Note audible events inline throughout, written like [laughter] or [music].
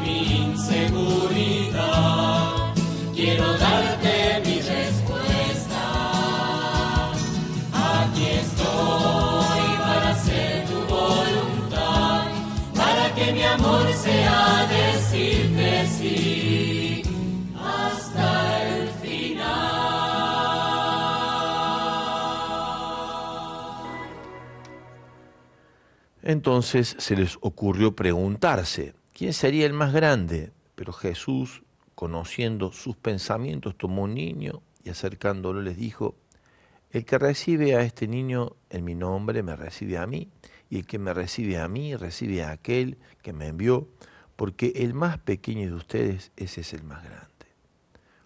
mi inseguridad. Quiero darte mi respuesta. Aquí estoy para hacer tu voluntad, para que mi amor sea decirte sí. Hasta el final. Entonces se les ocurrió preguntarse, ¿Quién sería el más grande? Pero Jesús, conociendo sus pensamientos, tomó un niño y acercándolo les dijo, el que recibe a este niño en mi nombre me recibe a mí, y el que me recibe a mí recibe a aquel que me envió, porque el más pequeño de ustedes ese es el más grande.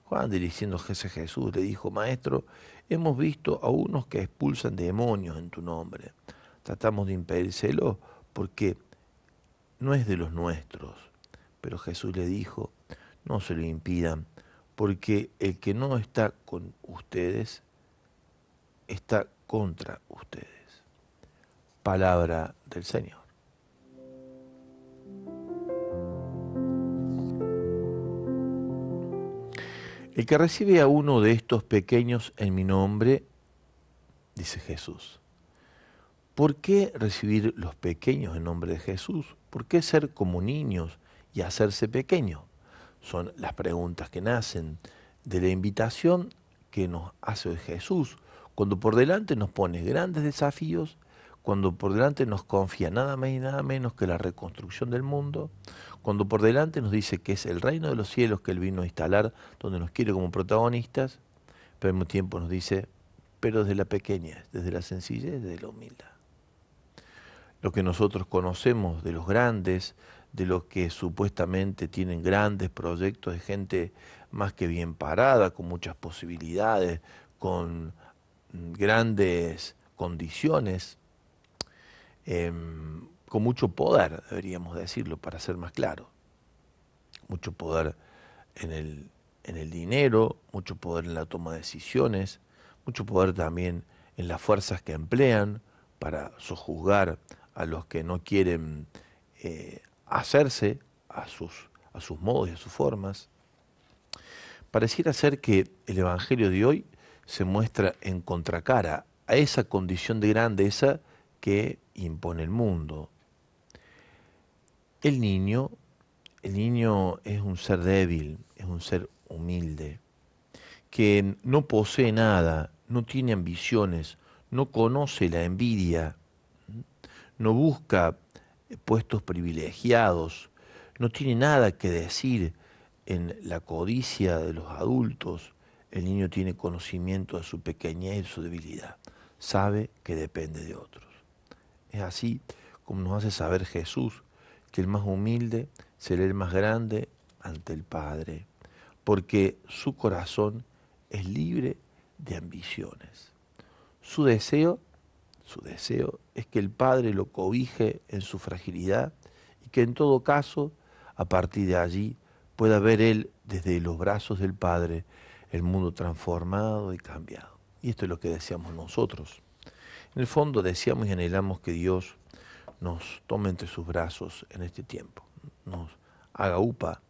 Juan, dirigiéndose a Jesús, le dijo, Maestro, hemos visto a unos que expulsan demonios en tu nombre. Tratamos de impedírselo porque no es de los nuestros. Pero Jesús le dijo, no se lo impidan, porque el que no está con ustedes, está contra ustedes. Palabra del Señor. El que recibe a uno de estos pequeños en mi nombre, dice Jesús. ¿Por qué recibir los pequeños en nombre de Jesús? ¿Por qué ser como niños y hacerse pequeños? Son las preguntas que nacen de la invitación que nos hace Jesús, cuando por delante nos pone grandes desafíos, cuando por delante nos confía nada más y nada menos que la reconstrucción del mundo, cuando por delante nos dice que es el reino de los cielos que Él vino a instalar, donde nos quiere como protagonistas, pero al mismo tiempo nos dice, pero desde la pequeña, desde la sencillez, desde la humildad lo que nosotros conocemos de los grandes, de los que supuestamente tienen grandes proyectos, de gente más que bien parada, con muchas posibilidades, con mm, grandes condiciones, em, con mucho poder, deberíamos decirlo, para ser más claro. Mucho poder en el, en el dinero, mucho poder en la toma de decisiones, mucho poder también en las fuerzas que emplean para sojuzgar a los que no quieren eh, hacerse a sus, a sus modos y a sus formas. Pareciera ser que el Evangelio de hoy se muestra en contracara a esa condición de grandeza que impone el mundo. El niño, el niño es un ser débil, es un ser humilde, que no posee nada, no tiene ambiciones, no conoce la envidia, no busca puestos privilegiados, no tiene nada que decir en la codicia de los adultos, el niño tiene conocimiento de su pequeñez y su debilidad, sabe que depende de otros. Es así como nos hace saber Jesús que el más humilde será el más grande ante el Padre, porque su corazón es libre de ambiciones. Su deseo su deseo es que el Padre lo cobije en su fragilidad y que en todo caso, a partir de allí, pueda ver él desde los brazos del Padre el mundo transformado y cambiado. Y esto es lo que deseamos nosotros. En el fondo deseamos y anhelamos que Dios nos tome entre sus brazos en este tiempo, nos haga upa.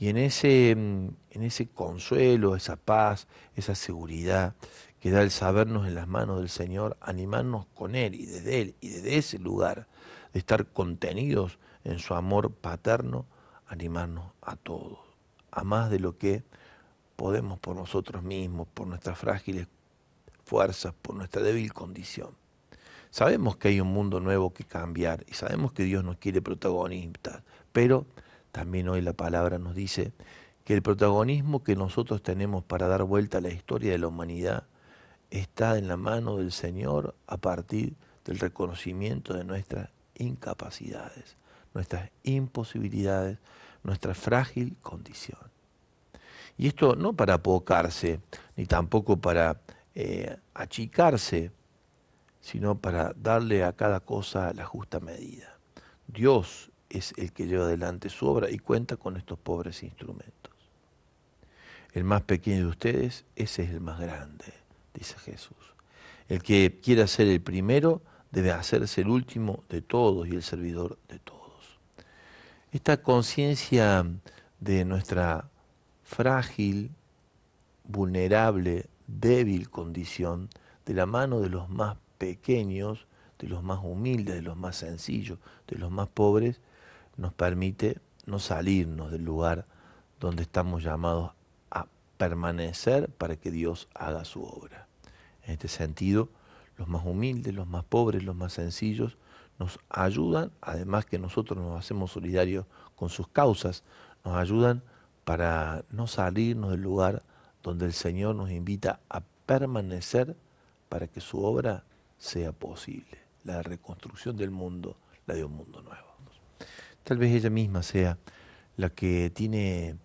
Y en ese, en ese consuelo, esa paz, esa seguridad que da el sabernos en las manos del Señor, animarnos con Él y desde Él y desde ese lugar de estar contenidos en su amor paterno, animarnos a todos, a más de lo que podemos por nosotros mismos, por nuestras frágiles fuerzas, por nuestra débil condición. Sabemos que hay un mundo nuevo que cambiar y sabemos que Dios nos quiere protagonistas, pero también hoy la palabra nos dice que el protagonismo que nosotros tenemos para dar vuelta a la historia de la humanidad está en la mano del Señor a partir del reconocimiento de nuestras incapacidades, nuestras imposibilidades, nuestra frágil condición. Y esto no para apocarse, ni tampoco para eh, achicarse, sino para darle a cada cosa la justa medida. Dios es el que lleva adelante su obra y cuenta con estos pobres instrumentos. El más pequeño de ustedes, ese es el más grande dice Jesús. El que quiera ser el primero debe hacerse el último de todos y el servidor de todos. Esta conciencia de nuestra frágil, vulnerable, débil condición, de la mano de los más pequeños, de los más humildes, de los más sencillos, de los más pobres, nos permite no salirnos del lugar donde estamos llamados a permanecer para que Dios haga su obra. En este sentido, los más humildes, los más pobres, los más sencillos, nos ayudan, además que nosotros nos hacemos solidarios con sus causas, nos ayudan para no salirnos del lugar donde el Señor nos invita a permanecer para que su obra sea posible, la reconstrucción del mundo, la de un mundo nuevo. Tal vez ella misma sea la que tiene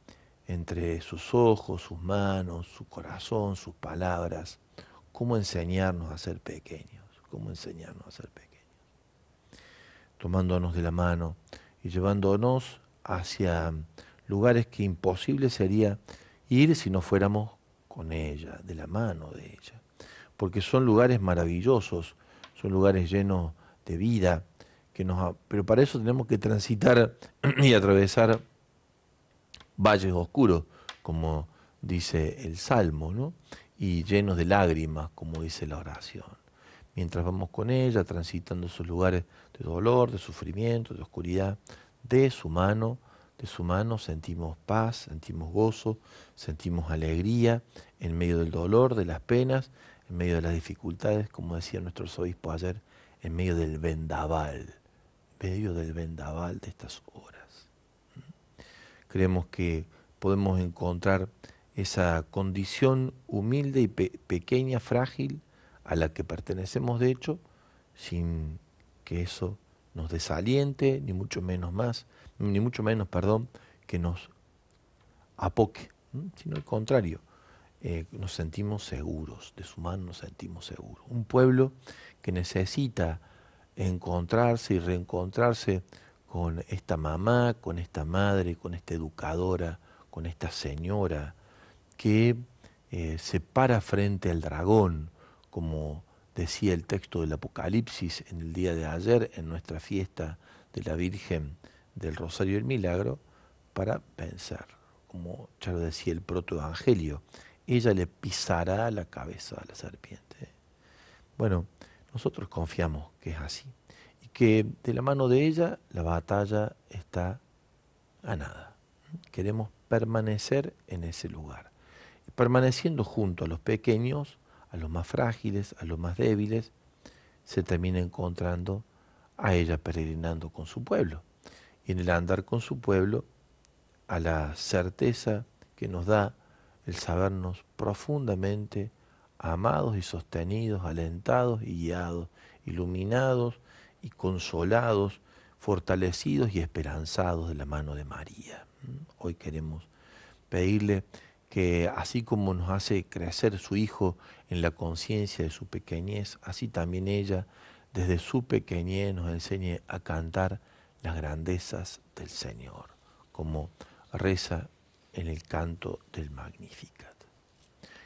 entre sus ojos, sus manos, su corazón, sus palabras, cómo enseñarnos a ser pequeños, cómo enseñarnos a ser pequeños. Tomándonos de la mano y llevándonos hacia lugares que imposible sería ir si no fuéramos con ella, de la mano de ella. Porque son lugares maravillosos, son lugares llenos de vida, que nos, pero para eso tenemos que transitar [clears throat] y atravesar valles oscuros, como dice el Salmo, ¿no? y llenos de lágrimas, como dice la oración. Mientras vamos con ella, transitando esos lugares de dolor, de sufrimiento, de oscuridad, de su mano, de su mano sentimos paz, sentimos gozo, sentimos alegría en medio del dolor, de las penas, en medio de las dificultades, como decía nuestro obispo ayer, en medio del vendaval, en medio del vendaval de estas horas. Creemos que podemos encontrar esa condición humilde y pequeña, frágil, a la que pertenecemos de hecho, sin que eso nos desaliente, ni mucho menos más, ni mucho menos, perdón, que nos apoque, sino al contrario, eh, nos sentimos seguros, de su mano nos sentimos seguros. Un pueblo que necesita encontrarse y reencontrarse con esta mamá, con esta madre, con esta educadora, con esta señora, que eh, se para frente al dragón, como decía el texto del Apocalipsis en el día de ayer, en nuestra fiesta de la Virgen del Rosario del Milagro, para pensar, como ya lo decía el protoevangelio, ella le pisará la cabeza a la serpiente. Bueno, nosotros confiamos que es así y que de la mano de ella la batalla está ganada. Queremos permanecer en ese lugar permaneciendo junto a los pequeños, a los más frágiles, a los más débiles, se termina encontrando a ella peregrinando con su pueblo. Y en el andar con su pueblo, a la certeza que nos da el sabernos profundamente amados y sostenidos, alentados y guiados, iluminados y consolados, fortalecidos y esperanzados de la mano de María. ¿Mm? Hoy queremos pedirle que así como nos hace crecer su hijo en la conciencia de su pequeñez, así también ella desde su pequeñez nos enseñe a cantar las grandezas del Señor, como reza en el canto del Magnificat.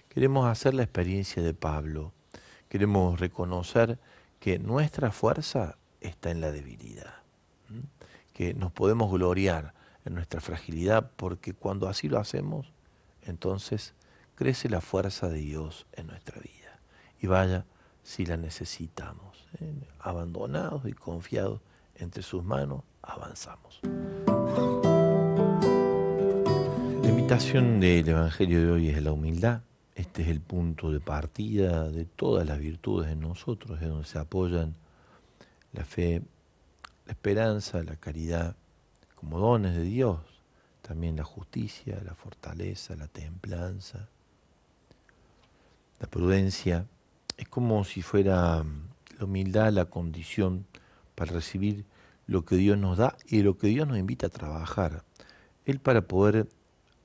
Queremos hacer la experiencia de Pablo, queremos reconocer que nuestra fuerza está en la debilidad, que nos podemos gloriar en nuestra fragilidad, porque cuando así lo hacemos, entonces crece la fuerza de Dios en nuestra vida. Y vaya si la necesitamos. ¿eh? Abandonados y confiados entre sus manos, avanzamos. La invitación del Evangelio de hoy es la humildad. Este es el punto de partida de todas las virtudes en nosotros, es donde se apoyan la fe, la esperanza, la caridad, como dones de Dios también la justicia, la fortaleza, la templanza. La prudencia es como si fuera mm, la humildad la condición para recibir lo que Dios nos da y lo que Dios nos invita a trabajar. Él para poder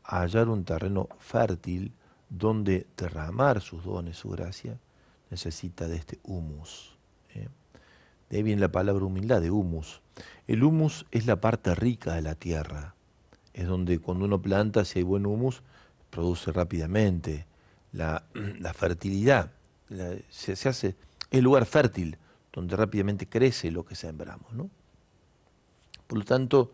hallar un terreno fértil donde derramar sus dones, su gracia, necesita de este humus. ¿eh? De ahí viene la palabra humildad, de humus. El humus es la parte rica de la tierra es donde cuando uno planta, si hay buen humus, produce rápidamente la, [clears throat] fertilidad. se, hace, es el lugar fértil donde rápidamente crece lo que sembramos. Por lo tanto,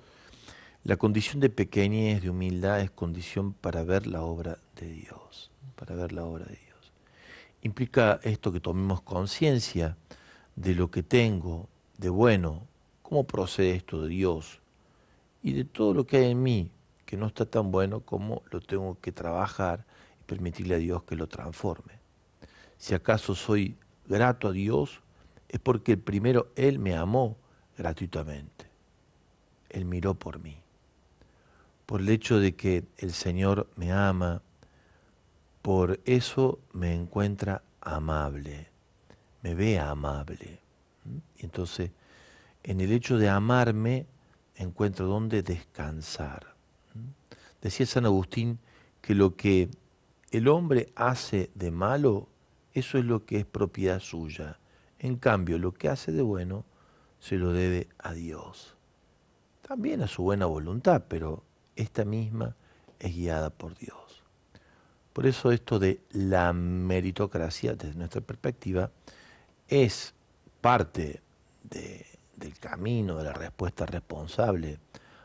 la condición de pequeñez, de humildad, es condición para ver la obra de Dios. Para ver la obra de Dios. Implica esto que tomemos conciencia de lo que tengo de bueno, cómo procede esto de Dios, y de todo lo que hay en mí que no está tan bueno como lo tengo que trabajar y permitirle a Dios que lo transforme. Si acaso soy grato a Dios, es porque primero Él me amó gratuitamente. Él miró por mí. Por el hecho de que el Señor me ama, por eso me encuentra amable, me ve amable. ¿Mm? Y entonces, en el hecho de amarme, encuentro dónde descansar. ¿Mm? Decía San Agustín que lo que el hombre hace de malo, eso es lo que es propiedad suya. En cambio, lo que hace de bueno se lo debe a Dios. También a su buena voluntad, pero esta misma es guiada por Dios. Por eso esto de la meritocracia, desde nuestra perspectiva, es parte de del camino, de la respuesta responsable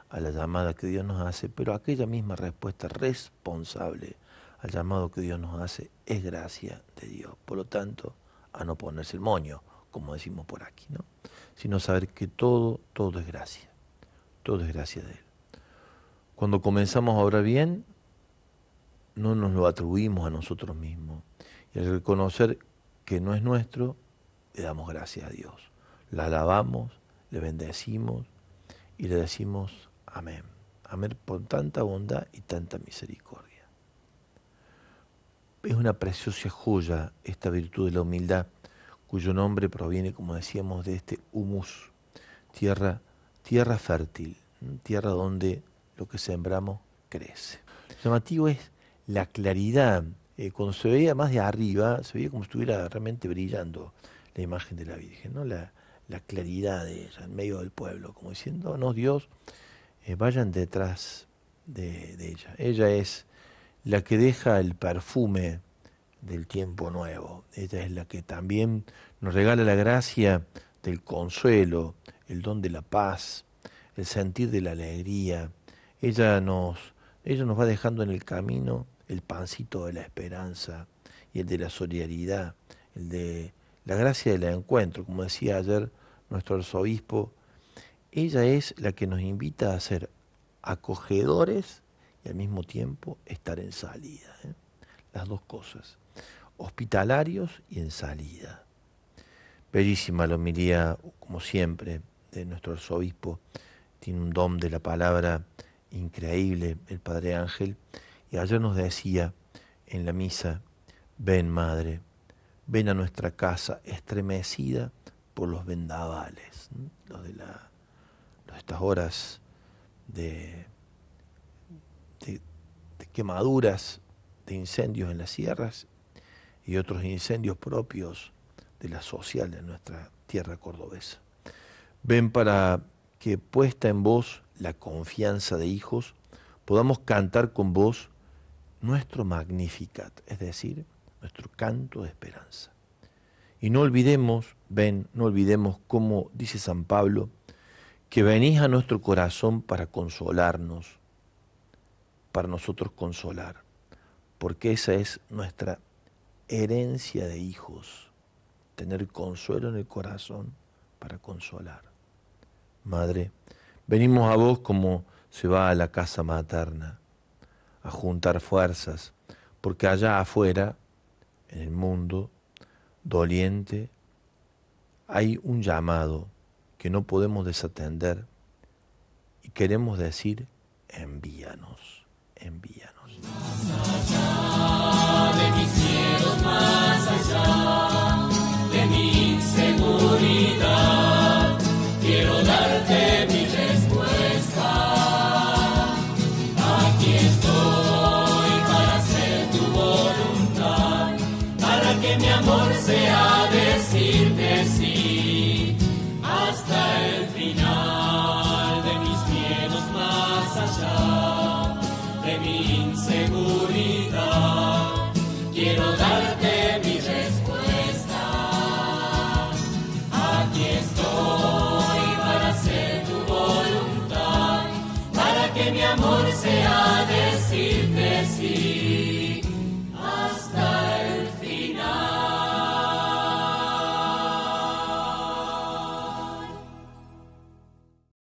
a la llamada que Dios nos hace, pero aquella misma respuesta responsable al llamado que Dios nos hace es gracia de Dios. Por lo tanto, a no ponerse el moño, como decimos por aquí, ¿no? sino saber que todo, todo es gracia, todo es gracia de Él. Cuando comenzamos a obrar bien, no nos lo atribuimos a nosotros mismos. Y al reconocer que no es nuestro, le damos gracias a Dios. La alabamos, le bendecimos y le decimos amén. Amén por tanta bondad y tanta misericordia. Es una preciosa joya esta virtud de la humildad, cuyo nombre proviene, como decíamos, de este humus, tierra, tierra fértil, tierra donde lo que sembramos crece. llamativo es la claridad. Eh, cuando se veía más de arriba, se veía como si estuviera realmente brillando la imagen de la Virgen, ¿no? la, la claridad de ella en medio del pueblo, como diciendo, no Dios, eh, vayan detrás de, de, ella. Ella es la que deja el perfume del tiempo nuevo, ella es la que también nos regala la gracia del consuelo, el don de la paz, el sentir de la alegría. Ella nos, ella nos va dejando en el camino el pancito de la esperanza y el de la solidaridad, el de la gracia del encuentro, como decía ayer nuestro arzobispo, ella es la que nos invita a ser acogedores y al mismo tiempo estar en salida. ¿eh? Las dos cosas, hospitalarios y en salida. Bellísima la homilía, como siempre, de nuestro arzobispo. Tiene un don de la palabra increíble el Padre Ángel. Y ayer nos decía en la misa, ven Madre, ven a nuestra casa estremecida por los vendavales, los de, la, estas horas de, de quemaduras, de incendios en las sierras y otros incendios propios de la social de nuestra tierra cordobesa. Ven para que puesta en vos la confianza de hijos, podamos cantar con vos nuestro Magnificat, es decir, nuestro canto de esperanza. Y no olvidemos, ven, no olvidemos como dice San Pablo, que venís a nuestro corazón para consolarnos, para nosotros consolar, porque esa es nuestra herencia de hijos, tener consuelo en el corazón para consolar. Madre, venimos a vos como se va a la casa materna, a juntar fuerzas, porque allá afuera, en el mundo, doliente, hay un llamado que no podemos desatender y queremos decir, envíanos, envíanos.